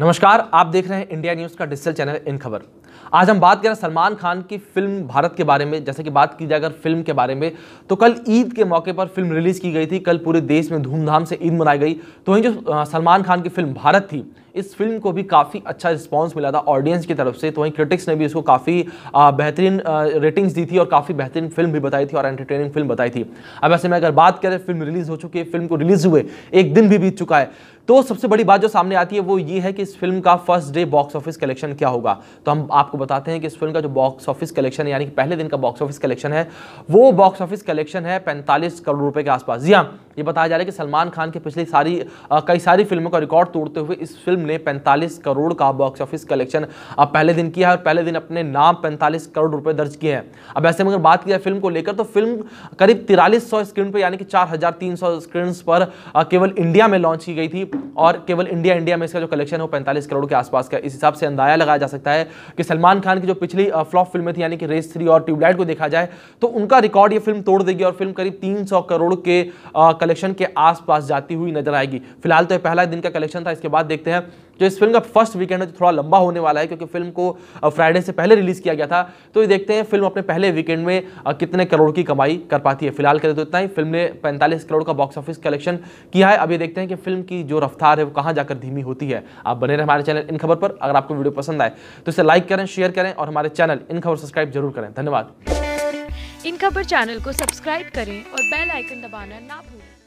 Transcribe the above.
नमस्कार आप देख रहे हैं इंडिया न्यूज़ का डिजिटल चैनल इन खबर आज हम बात करें सलमान खान की फिल्म भारत के बारे में जैसे कि बात की जाए अगर फिल्म के बारे में तो कल ईद के मौके पर फिल्म रिलीज़ की गई थी कल पूरे देश में धूमधाम से ईद मनाई गई तो वहीं जो सलमान खान की फिल्म भारत थी इस फिल्म को भी काफ़ी अच्छा रिस्पॉन्स मिला था ऑडियंस की तरफ से तो वहीं क्रिटिक्स ने भी इसको काफ़ी बेहतरीन रेटिंग्स दी थी और काफ़ी बेहतरीन फिल्म भी बताई थी और एंटरटेनिंग फिल्म बताई थी अब ऐसे में अगर बात करें फिल्म रिलीज़ हो चुकी है फिल्म को रिलीज़ हुए एक दिन भी बीत चुका है तो सबसे बड़ी बात जो सामने आती है वो ये है कि इस फिल्म का first day box office collection क्या होगा तो हम आपको बताते हैं कि इस फिल्म का जो बॉक्स ऑफिस कलेक्शन है यानी कि पहले दिन का बॉक्स ऑफिस कलेक्शन है वो बॉक्स ऑफिस कलेक्शन है 45 करोड़ रुपए के आसपास जी हाँ ये बताया जा रहा है कि सलमान खान की पिछली सारी आ, कई सारी फिल्मों का रिकॉर्ड तोड़ते हुए इस फिल्म ने 45 करोड़ का बॉक्स ऑफिस कलेक्शन अब पहले दिन किया है और पहले दिन अपने नाम 45 करोड़ रुपए दर्ज किए हैं अब ऐसे में अगर बात की जाए फिल्म को लेकर तो फिल्म करीब तिरालीस स्क्रीन पर यानी कि चार स्क्रीन पर केवल इंडिया में लॉन्च की गई थी और केवल इंडिया इंडिया में इसका जो कलेक्शन है वो पैंतालीस करोड़ के आसपास का इस हिसाब से अंदाजा लगाया जा सकता है कि सलमान खान की जो पिछली फ्लॉप फिल्म थी यानी कि रेस थ्री और ट्यूबलाइट को देखा जाए तो उनका रिकॉर्ड ये फिल्म तोड़ देगी और फिल्म करीब 300 करोड़ के कलेक्शन के आसपास जाती हुई नजर आएगी फिलहाल तो यह पहला दिन का कलेक्शन था इसके बाद देखते हैं जो इस फिल्म का फर्स्ट वीकेंड है जो थोड़ा लंबा होने वाला है क्योंकि फिल्म को फ्राइडे से पहले रिलीज़ किया गया था तो ये देखते हैं फिल्म अपने पहले वीकेंड में कितने करोड़ की कमाई कर पाती है फिलहाल करें तो इतना ही फिल्म ने 45 करोड़ का बॉक्स ऑफिस कलेक्शन किया है अब ये देखते हैं कि फिल्म की जो रफ्तार है वो कहाँ जाकर धीमी होती है आप बने रहे हमारे चैनल इन खबर पर अगर आपको वीडियो पसंद आए तो इसे लाइक करें शेयर करें और हमारे चैनल इन खबर सब्सक्राइब जरूर करें धन्यवाद इन खबर चैनल को सब्सक्राइब करें और बेल आइकन दबाना ना भूलें